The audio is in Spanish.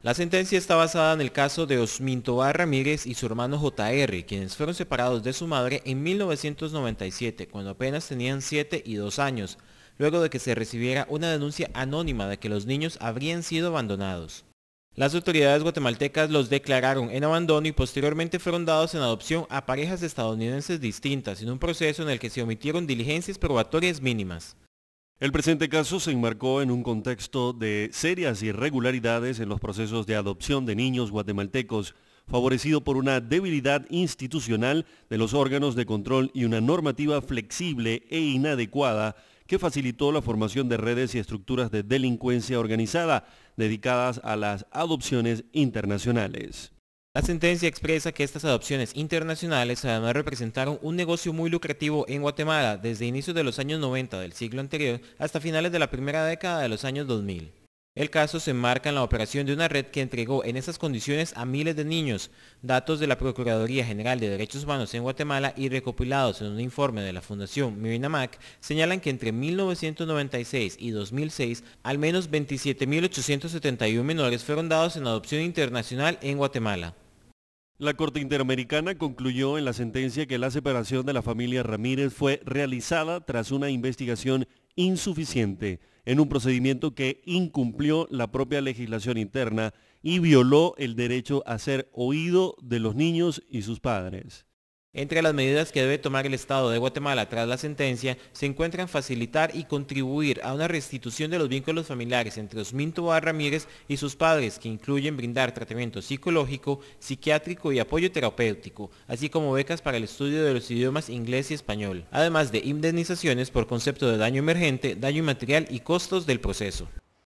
La sentencia está basada en el caso de Osmintobar Ramírez y su hermano JR, quienes fueron separados de su madre en 1997, cuando apenas tenían 7 y 2 años, luego de que se recibiera una denuncia anónima de que los niños habrían sido abandonados. Las autoridades guatemaltecas los declararon en abandono y posteriormente fueron dados en adopción a parejas estadounidenses distintas en un proceso en el que se omitieron diligencias probatorias mínimas. El presente caso se enmarcó en un contexto de serias irregularidades en los procesos de adopción de niños guatemaltecos, favorecido por una debilidad institucional de los órganos de control y una normativa flexible e inadecuada que facilitó la formación de redes y estructuras de delincuencia organizada dedicadas a las adopciones internacionales. La sentencia expresa que estas adopciones internacionales además representaron un negocio muy lucrativo en Guatemala desde inicios de los años 90 del siglo anterior hasta finales de la primera década de los años 2000. El caso se enmarca en la operación de una red que entregó en esas condiciones a miles de niños, datos de la Procuraduría General de Derechos Humanos en Guatemala y recopilados en un informe de la Fundación Mirinamac señalan que entre 1996 y 2006 al menos 27.871 menores fueron dados en adopción internacional en Guatemala. La Corte Interamericana concluyó en la sentencia que la separación de la familia Ramírez fue realizada tras una investigación insuficiente en un procedimiento que incumplió la propia legislación interna y violó el derecho a ser oído de los niños y sus padres. Entre las medidas que debe tomar el Estado de Guatemala tras la sentencia se encuentran facilitar y contribuir a una restitución de los vínculos familiares entre Osminto Boa Ramírez y sus padres, que incluyen brindar tratamiento psicológico, psiquiátrico y apoyo terapéutico, así como becas para el estudio de los idiomas inglés y español, además de indemnizaciones por concepto de daño emergente, daño inmaterial y costos del proceso.